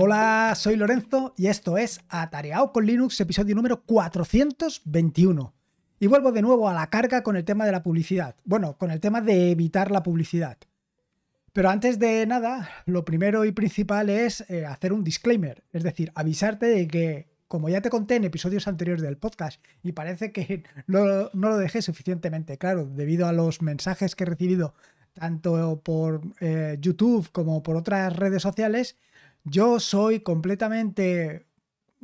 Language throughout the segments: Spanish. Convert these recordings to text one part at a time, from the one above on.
Hola, soy Lorenzo y esto es Atareado con Linux, episodio número 421. Y vuelvo de nuevo a la carga con el tema de la publicidad. Bueno, con el tema de evitar la publicidad. Pero antes de nada, lo primero y principal es eh, hacer un disclaimer, es decir, avisarte de que, como ya te conté en episodios anteriores del podcast, y parece que no, lo dejé suficientemente claro debido a los mensajes que he recibido tanto por eh, YouTube como por otras redes sociales, yo soy completamente,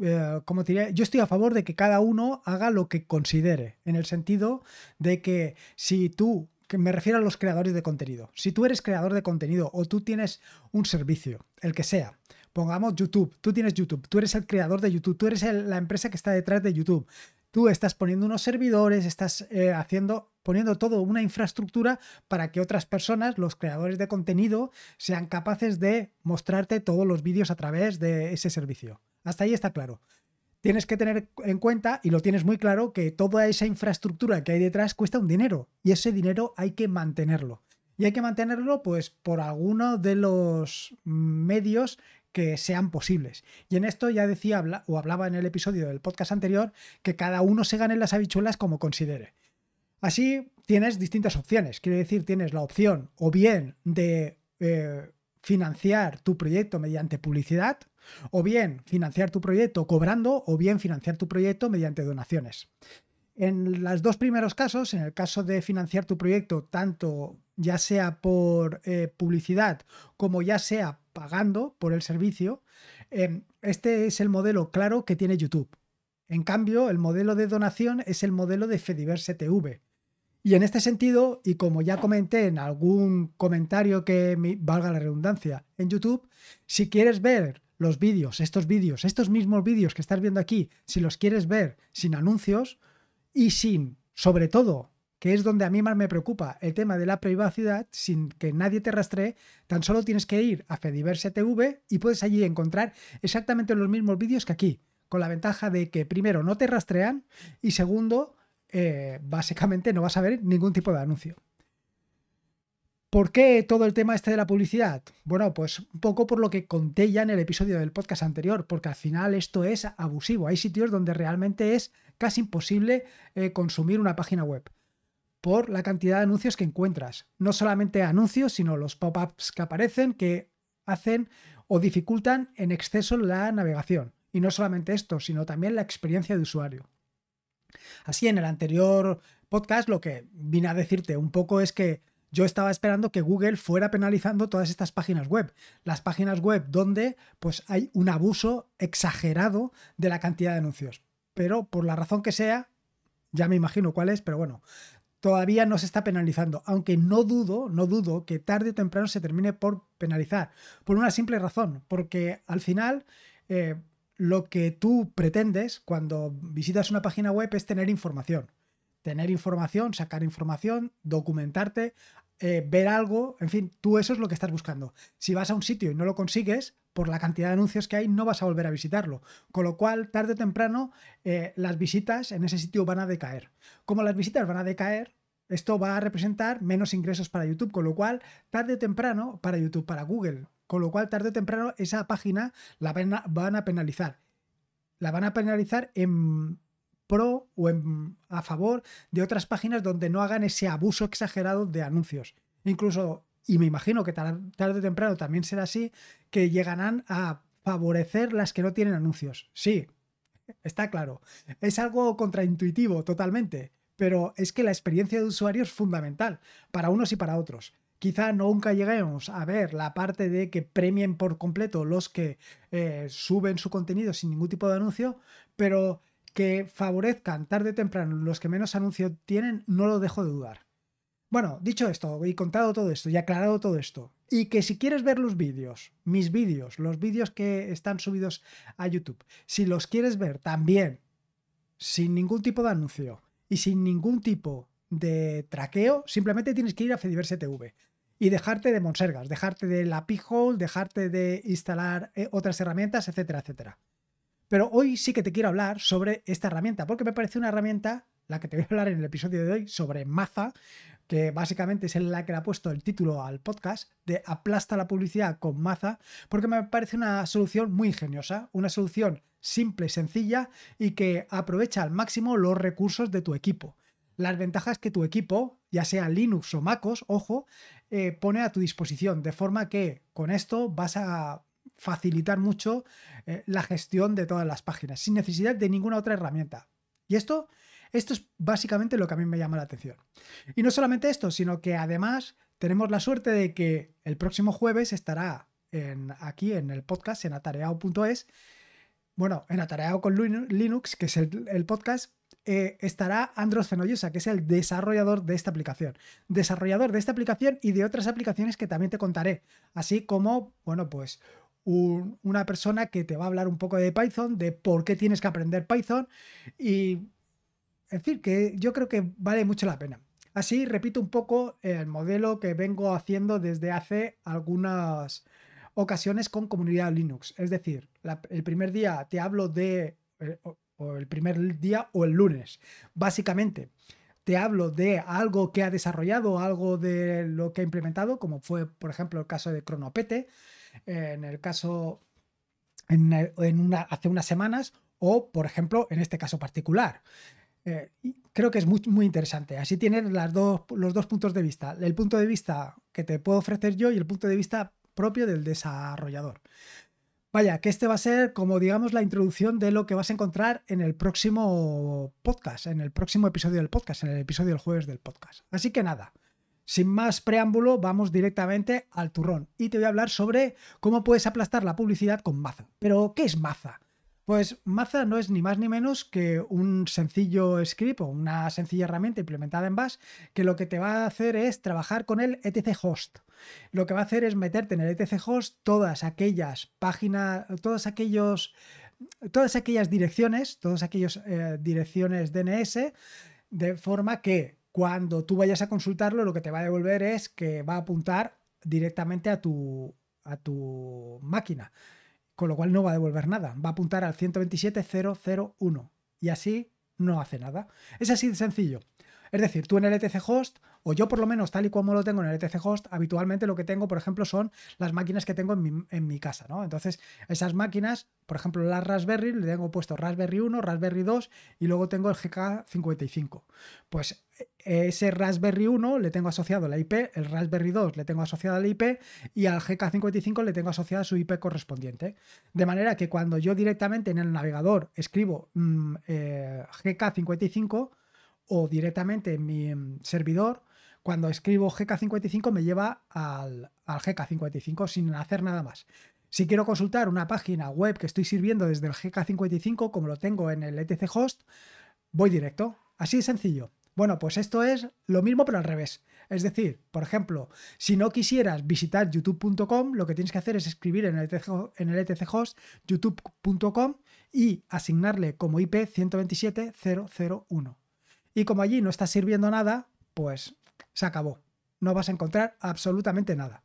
eh, como diría, yo estoy a favor de que cada uno haga lo que considere, en el sentido de que si tú, me refiero a los creadores de contenido, si tú eres creador de contenido o tú tienes un servicio, el que sea, pongamos YouTube, tú tienes YouTube, tú eres el creador de YouTube, tú eres la empresa que está detrás de YouTube, tú estás poniendo unos servidores, estás eh, haciendo poniendo todo una infraestructura para que otras personas, los creadores de contenido, sean capaces de mostrarte todos los vídeos a través de ese servicio. Hasta ahí está claro. Tienes que tener en cuenta, y lo tienes muy claro, que toda esa infraestructura que hay detrás cuesta un dinero, y ese dinero hay que mantenerlo. Y hay que mantenerlo, pues, por alguno de los medios que sean posibles. Y en esto ya decía o hablaba en el episodio del podcast anterior que cada uno se gane las habichuelas como considere. Así tienes distintas opciones. Quiere decir, tienes la opción o bien de eh, financiar tu proyecto mediante publicidad, o bien financiar tu proyecto cobrando, o bien financiar tu proyecto mediante donaciones. En los dos primeros casos, en el caso de financiar tu proyecto tanto ya sea por eh, publicidad como ya sea pagando por el servicio, em, este es el modelo claro que tiene YouTube. En cambio, el modelo de donación es el modelo de Fediverse TV, y en este sentido, y como ya comenté en algún comentario que me valga la redundancia en YouTube, si quieres ver los vídeos, estos vídeos, estos mismos vídeos que estás viendo aquí, si los quieres ver sin anuncios y sin, sobre todo, que es donde a mí más me preocupa el tema de la privacidad, sin que nadie te rastree, tan solo tienes que ir a Fediverse TV y puedes allí encontrar exactamente los mismos vídeos que aquí, con la ventaja de que primero no te rastrean y segundo, eh, básicamente no vas a ver ningún tipo de anuncio. ¿Por qué todo el tema este de la publicidad? Bueno, pues un poco por lo que conté ya en el episodio del podcast anterior, porque al final esto es abusivo. Hay sitios donde realmente es casi imposible eh, consumir una página web por la cantidad de anuncios que encuentras. No solamente anuncios, sino los pop-ups que aparecen que hacen o dificultan en exceso la navegación. Y no solamente esto, sino también la experiencia de usuario. Así, en el anterior podcast lo que vine a decirte un poco es que yo estaba esperando que Google fuera penalizando todas estas páginas web. Las páginas web donde pues hay un abuso exagerado de la cantidad de anuncios. Pero por la razón que sea, ya me imagino cuál es, pero bueno, todavía no se está penalizando, aunque no dudo, no dudo que tarde o temprano se termine por penalizar, por una simple razón, porque al final eh, lo que tú pretendes cuando visitas una página web es tener información. Tener información, sacar información, documentarte, eh, ver algo, en fin, tú eso es lo que estás buscando. Si vas a un sitio y no lo consigues, por la cantidad de anuncios que hay, no vas a volver a visitarlo. Con lo cual, tarde o temprano, eh, las visitas en ese sitio van a decaer. Como las visitas van a decaer, esto va a representar menos ingresos para YouTube, con lo cual, tarde o temprano, para YouTube, para Google, con lo cual, tarde o temprano, esa página la van a, penalizar. La van a penalizar en pro o en, a favor de otras páginas donde no hagan ese abuso exagerado de anuncios. Incluso, y me imagino que tarde, tarde o temprano también será así, que llegarán a favorecer las que no tienen anuncios. Sí, está claro. Es algo contraintuitivo totalmente, pero es que la experiencia de usuario es fundamental para unos y para otros quizá nunca lleguemos a ver la parte de que premien por completo los que eh, suben su contenido sin ningún tipo de anuncio, pero que favorezcan tarde o temprano los que menos anuncio tienen, no lo dejo de dudar. Bueno, dicho esto, y contado todo esto, y aclarado todo esto, y que si quieres ver los vídeos, mis vídeos, los vídeos que están subidos a YouTube, si los quieres ver también, sin ningún tipo de anuncio y sin ningún tipo de traqueo, simplemente tienes que ir a Fediverse TV y dejarte de Monsergas, dejarte de la p dejarte de instalar eh, otras herramientas, etcétera, etcétera. Pero hoy sí que te quiero hablar sobre esta herramienta, porque me parece una herramienta, la que te voy a hablar en el episodio de hoy, sobre Maza, que básicamente es la que le ha puesto el título al podcast, de Aplasta la publicidad con Maza, porque me parece una solución muy ingeniosa, una solución simple, sencilla y que aprovecha al máximo los recursos de tu equipo. Las ventajas que tu equipo, ya sea Linux o MacOS, ojo, eh, pone a tu disposición, de forma que con esto vas a facilitar mucho eh, la gestión de todas las páginas, sin necesidad de ninguna otra herramienta. Y esto, esto es básicamente lo que a mí me llama la atención. Y no solamente esto, sino que además tenemos la suerte de que el próximo jueves estará en, aquí en el podcast, en atareado.es, bueno, en Atareado con Linux, que es el, el podcast, eh, estará Andros Fenoyosa, que es el desarrollador de esta aplicación. Desarrollador de esta aplicación y de otras aplicaciones que también te contaré. Así como, bueno, pues una persona que te va a hablar un poco de Python, de por qué tienes que aprender Python y... decir que yo creo que vale mucho la pena. Así repito un poco el modelo que vengo haciendo desde hace algunas ocasiones con comunidad Linux. Es decir, el primer día te hablo de, eh, o el primer día o el lunes. Básicamente, te hablo de algo que ha desarrollado, algo de lo que ha implementado, como fue, por ejemplo, el caso de Cronopete, en el caso en, hace unas semanas, o, por ejemplo, en este caso particular. Eh, creo que es muy, muy interesante. Así tienes las los dos puntos de vista. El punto de vista que te puedo ofrecer yo y el punto de vista propio del desarrollador. Vaya, que este va a ser como digamos la introducción de lo que vas a encontrar en el próximo podcast, en el próximo episodio del podcast, en el episodio del jueves del podcast. Así que nada, sin más preámbulo, vamos directamente al turrón y te voy a hablar sobre cómo puedes aplastar la publicidad con Maza. Pero, ¿qué es Maza? Pues Maza no es ni más ni menos que un sencillo script o una sencilla herramienta implementada en Bash que lo que te va a hacer es trabajar con el etc host lo que va a hacer es meterte en el ETC host todas aquellas páginas, todos todas aquellas direcciones, todas aquellas eh, direcciones DNS, de forma que cuando tú vayas a consultarlo, lo que te va a devolver es que va a apuntar directamente a tu, a tu máquina, con lo cual no va a devolver nada, va a apuntar al 127001 y así no hace nada. Es así de sencillo. Es decir, tú en el ETC host o yo por lo menos tal y como lo tengo en el ETC host, habitualmente lo que tengo, por ejemplo, son las máquinas que tengo en mi, casa, ¿no? Entonces, esas máquinas, por ejemplo, la Raspberry, le tengo puesto Raspberry 1, Raspberry 2 y luego tengo el GK55. Pues e-, ese Raspberry 1 le tengo asociado la IP, el Raspberry 2 le tengo asociada la IP y al GK55 le tengo asociada su IP correspondiente. De manera que cuando yo directamente en el navegador escribo mm, eh, GK55 o directamente en mi mm, servidor, cuando escribo GK55 me lleva al, GK55 sin hacer nada más. Si quiero consultar una página web que estoy sirviendo desde el GK55, como lo tengo en el ETC Host, voy directo. Así de sencillo. Bueno, pues esto es lo mismo pero al revés. Es decir, por ejemplo, si no quisieras visitar youtube.com, lo que tienes que hacer es escribir en el ETC, en el ETC Host youtube.com y asignarle como IP 127001. Y como allí no está sirviendo nada, pues se acabó. No vas a encontrar absolutamente nada.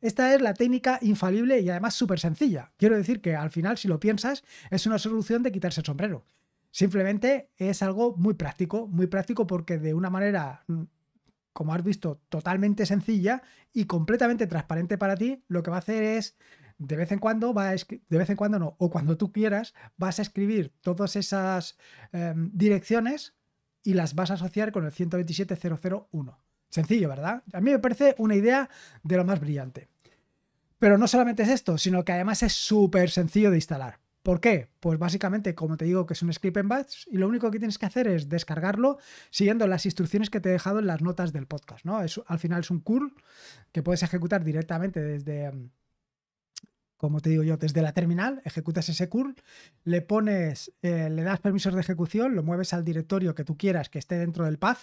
Esta es la técnica infalible y además súper sencilla. Quiero decir que al final, si lo piensas, es una solución de quitarse el sombrero. Simplemente es algo muy práctico, muy práctico porque de una manera, mm, como has visto, totalmente sencilla y completamente transparente para ti, lo que va a hacer es, de vez en cuando, de vez en cuando no, o cuando tú quieras, vas a escribir todas esas em, direcciones y las vas a asociar con el 127001. Sencillo, ¿verdad? A mí me parece una idea de lo más brillante. Pero no solamente es esto, sino que además es súper sencillo de instalar. ¿Por qué? Pues básicamente, como te digo, que es un script en batch y lo único que tienes que hacer es descargarlo siguiendo las instrucciones que te he dejado en las notas del podcast, ¿no? Es, al final es un curl que puedes ejecutar directamente desde, mm, como te digo yo, desde la terminal, ejecutas ese curl, le pones, eh, le das permisos de ejecución, lo mueves al directorio que tú quieras que esté dentro del path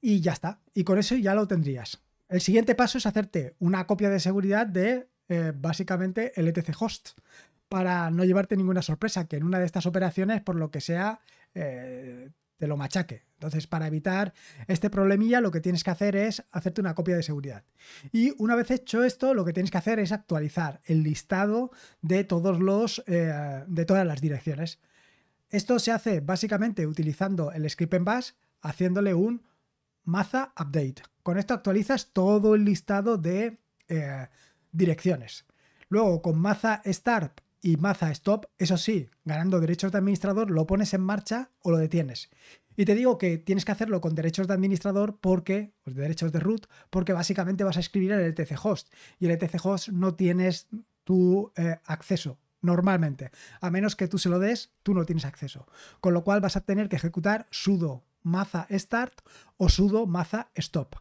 y ya está. Y con eso ya lo tendrías. El siguiente paso es hacerte una copia de seguridad de eh, básicamente el ETC host para no llevarte ninguna sorpresa, que en una de estas operaciones, por lo que sea, eh, te lo machaque. Entonces, para evitar este problemilla, lo que tienes que hacer es hacerte una copia de seguridad. Y una vez hecho esto, lo que tienes que hacer es actualizar el listado de todos los eh, de todas las direcciones. Esto se hace básicamente utilizando el script en bash, haciéndole un Maza Update. Con esto actualizas todo el listado de eh, direcciones. Luego con Maza Start y Maza Stop, eso sí, ganando derechos de administrador, lo pones en marcha o lo detienes. Y te digo que tienes que hacerlo con derechos de administrador porque, pues derechos de root, porque básicamente vas a escribir en el ETC host y el ETC host no tienes tu eh, acceso normalmente. A menos que tú se lo des, tú no tienes acceso. Con lo cual vas a tener que ejecutar sudo maza start o sudo maza stop.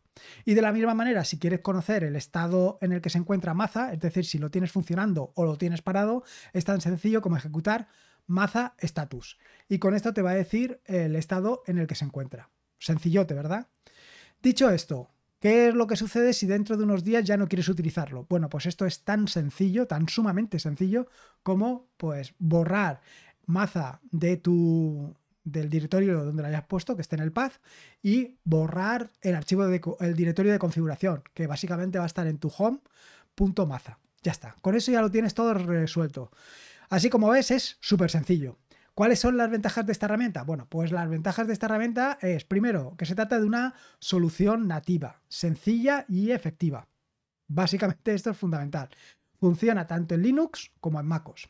Y de la misma manera, si quieres conocer el estado en el que se encuentra maza, es decir, si lo tienes funcionando o lo tienes parado, es tan sencillo como ejecutar maza status. Y con esto te va a decir el estado en el que se encuentra. Sencillote, ¿verdad? Dicho esto, ¿Qué es lo que sucede si dentro de unos días ya no quieres utilizarlo? Bueno, pues esto es tan sencillo, tan sumamente sencillo como pues borrar maza de tu del directorio donde lo hayas puesto, que esté en el path, y borrar el archivo de directorio de configuración, que básicamente va a estar en tu home.maza. Ya está. Con eso ya lo tienes todo resuelto. Así como ves, es súper sencillo. ¿Cuáles son las ventajas de esta herramienta? Bueno, pues las ventajas de esta herramienta es, primero, que se trata de una solución nativa, sencilla y efectiva. Básicamente esto es fundamental. Funciona tanto en Linux como en MacOS.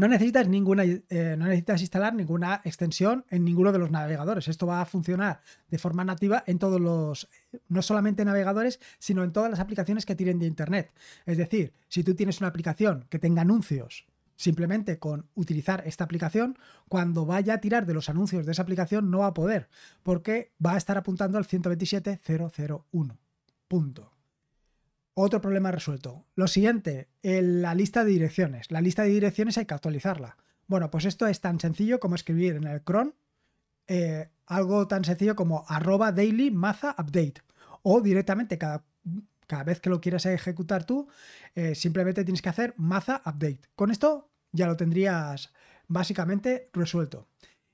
No necesitas, ninguna, eh, no necesitas instalar ninguna extensión en ninguno de los navegadores. Esto va a funcionar de forma nativa en todos los, no solamente navegadores, sino en todas las aplicaciones que tienen de Internet. Es decir, si tú tienes una aplicación que tenga anuncios, simplemente con utilizar esta aplicación, cuando vaya a tirar de los anuncios de esa aplicación no va a poder, porque va a estar apuntando al 127001. Punto. Otro problema resuelto. Lo siguiente, la lista de direcciones. La lista de direcciones hay que actualizarla. Bueno, pues esto es tan sencillo como escribir en el cron eh, algo tan sencillo como arroba daily maza update. O directamente cada, cada vez que lo quieras ejecutar tú, eh, simplemente tienes que hacer maza update. Con esto ya lo tendrías básicamente resuelto.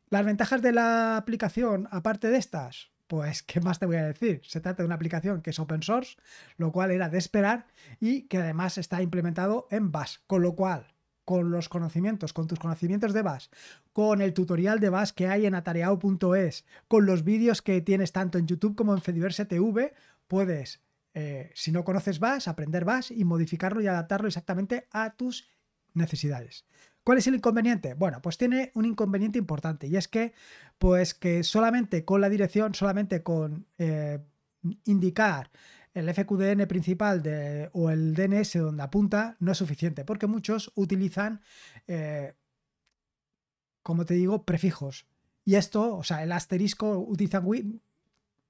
Las ventajas de la aplicación, aparte de estas, pues, ¿qué más te voy a decir? Se trata de una aplicación que es open source, lo cual era de esperar y que además está implementado en Bash, con lo cual, con los conocimientos, con tus conocimientos de Bash, con el tutorial de Bash que hay en atareao.es, con los vídeos que tienes tanto en YouTube como en Fediverse TV, puedes, eh, si no conoces Bash, aprender Bash y modificarlo y adaptarlo exactamente a tus necesidades. ¿Cuál es el inconveniente? Bueno, pues tiene un inconveniente importante y es que, pues que solamente con la dirección, solamente con eh, indicar el FQDN principal de, o el DNS donde apunta no es suficiente, porque muchos utilizan, eh, como te digo, prefijos. Y esto, o sea, el asterisco utilizan...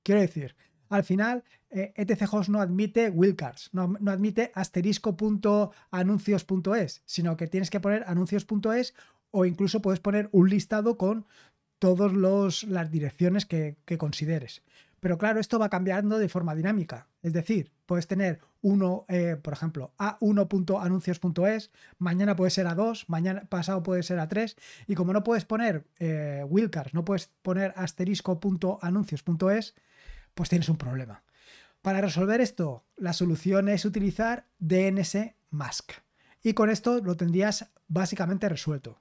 Quiero decir, al final eh, e Host no admite wildcards, no, admite asterisco.anuncios.es, sino que tienes que poner anuncios.es o incluso puedes poner un listado con todas las direcciones que, consideres. Pero claro, esto va cambiando de forma dinámica. Es decir, puedes tener uno, eh, por ejemplo, a1.anuncios.es, mañana puede ser a 2, mañana pasado puede ser a 3, y como no puedes poner eh, no puedes poner asterisco.anuncios.es, pues tienes un problema. Para resolver esto, la solución es utilizar DNS mask. Y con esto lo tendrías básicamente resuelto.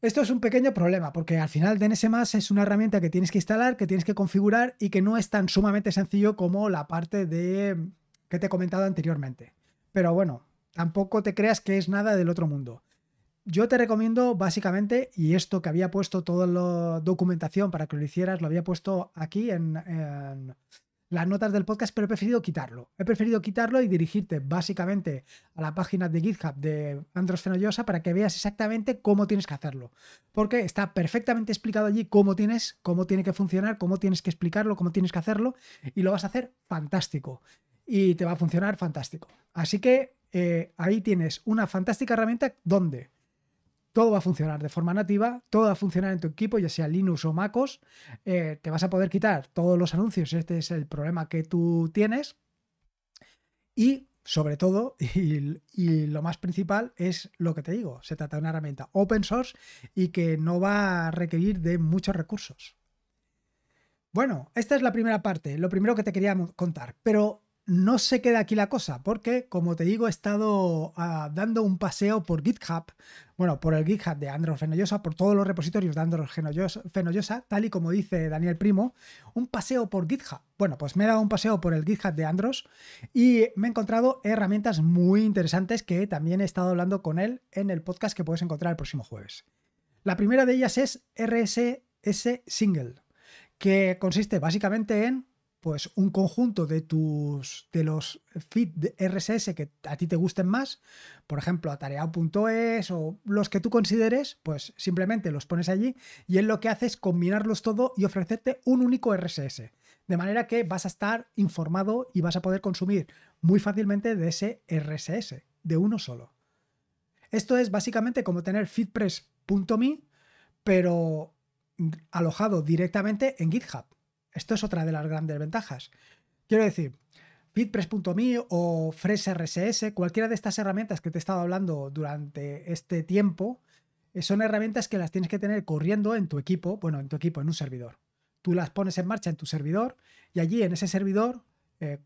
Esto es un pequeño problema, porque al final DNS mask es una herramienta que tienes que instalar, que tienes que configurar y que no es tan sumamente sencillo como la parte de que te he comentado anteriormente. Pero bueno, tampoco te creas que es nada del otro mundo yo te recomiendo básicamente, y esto que había puesto toda la documentación para que lo hicieras, lo había puesto aquí en, las notas del podcast, pero he preferido quitarlo. He preferido quitarlo y dirigirte básicamente a la página de GitHub de Andros Fenollosa para que veas exactamente cómo tienes que hacerlo. Porque está perfectamente explicado allí cómo tienes, cómo tiene que funcionar, cómo tienes que explicarlo, cómo tienes que hacerlo, y lo vas a hacer fantástico. Y te va a funcionar fantástico. Así que eh, ahí tienes una fantástica herramienta donde todo va a funcionar de forma nativa, todo va a funcionar en tu equipo, ya sea Linux o MacOS. Eh, te vas a poder quitar todos los anuncios, este es el problema que tú tienes. Y sobre todo, y, lo más principal es lo que te digo, se trata de una herramienta open source y que no va a requerir de muchos recursos. Bueno, esta es la primera parte, lo primero que te quería contar, pero no se queda aquí la cosa, porque como te digo, he estado ah, dando un paseo por GitHub, bueno, por el GitHub de Andros Fenollosa, por todos los repositorios de Andros Fenollosa, tal y como dice Daniel Primo, un paseo por GitHub. Bueno, pues me he dado un paseo por el GitHub de Andros y me he encontrado herramientas muy interesantes que también he estado hablando con él en el podcast que puedes encontrar el próximo jueves. La primera de ellas es RSS Single, que consiste básicamente en pues un conjunto de tus de los feed de RSS que a ti te gusten más, por ejemplo, atareado.es o los que tú consideres, pues simplemente los pones allí y es lo que hace es combinarlos todo y ofrecerte un único RSS, de manera que vas a estar informado y vas a poder consumir muy fácilmente de ese RSS, de uno solo. Esto es básicamente como tener feedpress.me pero mm, alojado directamente en GitHub. Esto es otra de las grandes ventajas. Quiero decir, Bitpress.me o FreshRSS, cualquiera de estas herramientas que te he estado hablando durante este tiempo, eh, son herramientas que las tienes que tener corriendo en tu equipo, bueno, en tu equipo, en un servidor. Tú las pones en marcha en tu servidor y allí en ese servidor eh,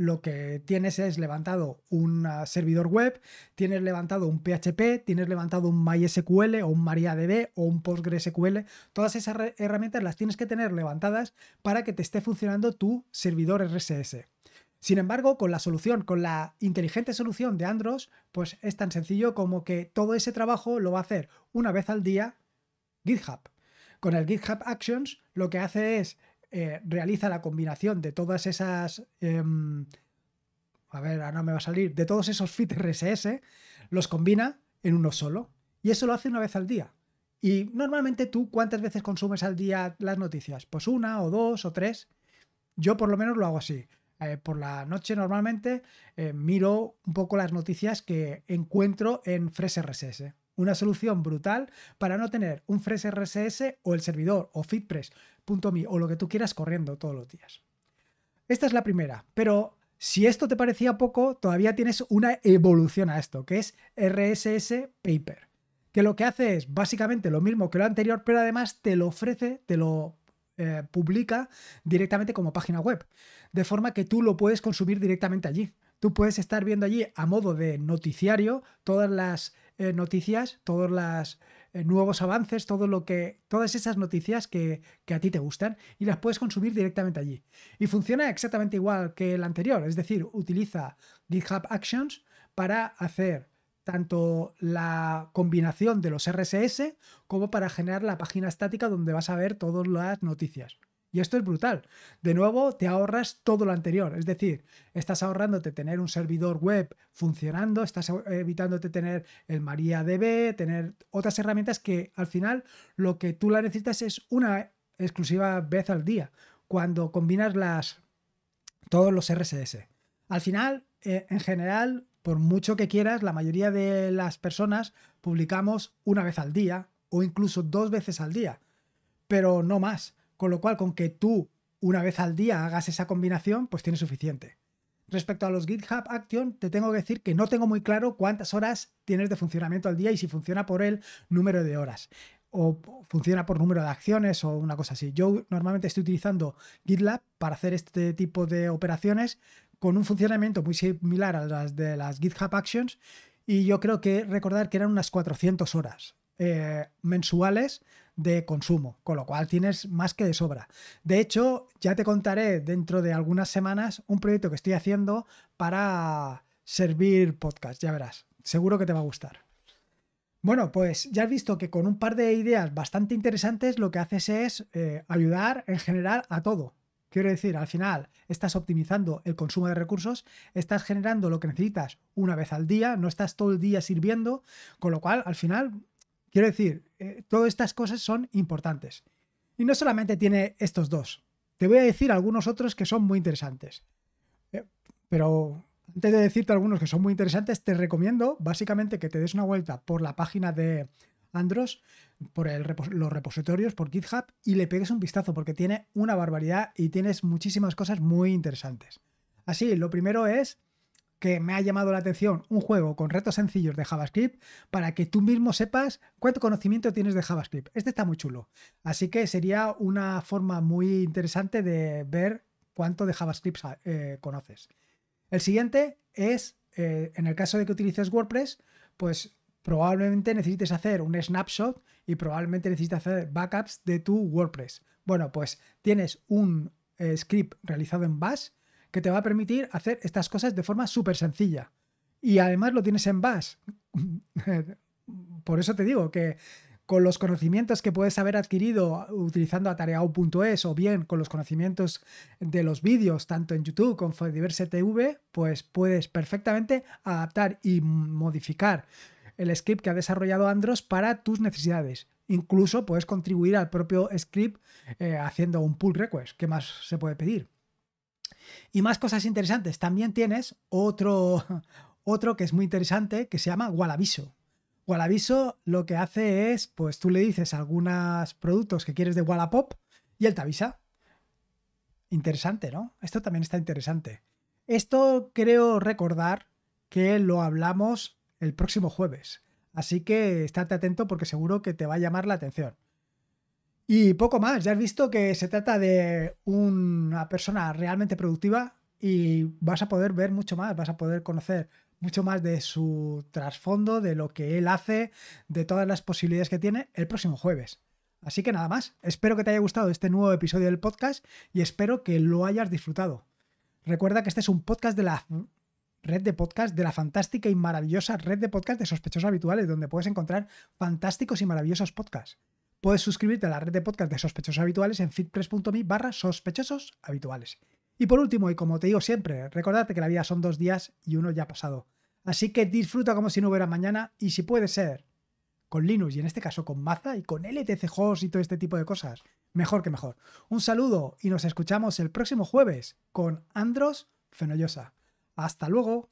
lo que tienes es levantado un ah, servidor web, tienes levantado un PHP, tienes levantado un MySQL o un MariaDB o un PostgreSQL. Todas esas herramientas las tienes que tener levantadas para que te esté funcionando tu servidor RSS. Sin embargo, con la solución, con la inteligente solución de Andros, pues es tan sencillo como que todo ese trabajo lo va a hacer una vez al día GitHub. Con el GitHub Actions lo que hace es eh, realiza la combinación de todas esas... Em, a ver, ahora me va a salir, de todos esos feeds RSS, los combina en uno solo. Y eso lo hace una vez al día. Y normalmente tú, ¿cuántas veces consumes al día las noticias? Pues una o dos o tres. Yo por lo menos lo hago así. Eh, por la noche normalmente eh, miro un poco las noticias que encuentro en Fresh RSS. Una solución brutal para no tener un Fresh RSS o el servidor o FitPress o lo que tú quieras corriendo todos los días. Esta es la primera, pero si esto te parecía poco, todavía tienes una evolución a esto, que es RSS Paper, que lo que hace es básicamente lo mismo que lo anterior, pero además te lo ofrece, te lo eh, publica directamente como página web, de forma que tú lo puedes consumir directamente allí. Tú puedes estar viendo allí a modo de noticiario todas las eh, noticias, todas las eh, nuevos avances, todo lo que, todas esas noticias que, que a ti te gustan y las puedes consumir directamente allí. Y funciona exactamente igual que el anterior, es decir, utiliza GitHub Actions para hacer tanto la combinación de los RSS como para generar la página estática donde vas a ver todas las noticias. Y esto es brutal. De nuevo, te ahorras todo lo anterior. Es decir, estás ahorrándote tener un servidor web funcionando, estás evitándote tener el MariaDB, tener otras herramientas que al final lo que tú la necesitas es una exclusiva vez al día, cuando combinas las, todos los RSS. Al final, eh, en general, por mucho que quieras, la mayoría de las personas publicamos una vez al día o incluso dos veces al día, pero no más. Con lo cual, con que tú una vez al día hagas esa combinación, pues tienes suficiente. Respecto a los GitHub Actions, te tengo que decir que no tengo muy claro cuántas horas tienes de funcionamiento al día y si funciona por el número de horas o funciona por número de acciones o una cosa así. Yo normalmente estoy utilizando GitLab para hacer este tipo de operaciones con un funcionamiento muy similar a las de las GitHub Actions y yo creo que recordar que eran unas 400 horas eh, mensuales de consumo, con lo cual tienes más que de sobra. De hecho, ya te contaré dentro de algunas semanas un proyecto que estoy haciendo para servir podcast, ya verás, seguro que te va a gustar. Bueno, pues ya has visto que con un par de ideas bastante interesantes lo que haces es eh, ayudar en general a todo. Quiero decir, al final estás optimizando el consumo de recursos, estás generando lo que necesitas una vez al día, no estás todo el día sirviendo, con lo cual al final Quiero decir, eh, todas estas cosas son importantes. Y no solamente tiene estos dos. Te voy a decir algunos otros que son muy interesantes. Eh, pero antes de decirte algunos que son muy interesantes, te recomiendo básicamente que te des una vuelta por la página de Andros, por los repositorios, por GitHub y le pegues un vistazo porque tiene una barbaridad y tienes muchísimas cosas muy interesantes. Así, lo primero es que me ha llamado la atención un juego con retos sencillos de JavaScript para que tú mismo sepas cuánto conocimiento tienes de JavaScript. Este está muy chulo. Así que sería una forma muy interesante de ver cuánto de JavaScript eh, conoces. El siguiente es, eh, en el caso de que utilices WordPress, pues probablemente necesites hacer un snapshot y probablemente necesites hacer backups de tu WordPress. Bueno, pues tienes un eh, script realizado en Bash que te va a permitir hacer estas cosas de forma súper sencilla. Y además lo tienes en Bash. Por eso te digo que con los conocimientos que puedes haber adquirido utilizando atareao.es o bien con los conocimientos de los vídeos, tanto en YouTube como en Diverse TV, pues puedes perfectamente adaptar y modificar el script que ha desarrollado Andros para tus necesidades. Incluso puedes contribuir al propio script eh, haciendo un pull request. ¿Qué más se puede pedir? Y más cosas interesantes. También tienes otro, que es muy interesante que se llama Gualaviso. Gualaviso lo que hace es, pues tú le dices algunos productos que quieres de Wallapop y él te avisa. Interesante, ¿no? Esto también está interesante. Esto creo recordar que lo hablamos el próximo jueves. Así que estate atento porque seguro que te va a llamar la atención. Y poco más, ya has visto que se trata de una persona realmente productiva y vas a poder ver mucho más, vas a poder conocer mucho más de su trasfondo, de lo que él hace, de todas las posibilidades que tiene el próximo jueves. Así que nada más, espero que te haya gustado este nuevo episodio del podcast y espero que lo hayas disfrutado. Recuerda que este es un podcast de la red de podcast, de la fantástica y maravillosa red de podcast de sospechosos habituales, donde puedes encontrar fantásticos y maravillosos podcasts. Puedes suscribirte a la red de podcast de sospechosos habituales en fitpress.me barra sospechosos habituales. Y por último, y como te digo siempre, recordarte que la vida son dos días y uno ya ha pasado. Así que disfruta como si no hubiera mañana y si puede ser con Linux y en este caso con Maza y con LTC y todo este tipo de cosas. Mejor que mejor. Un saludo y nos escuchamos el próximo jueves con Andros Fenollosa. Hasta luego.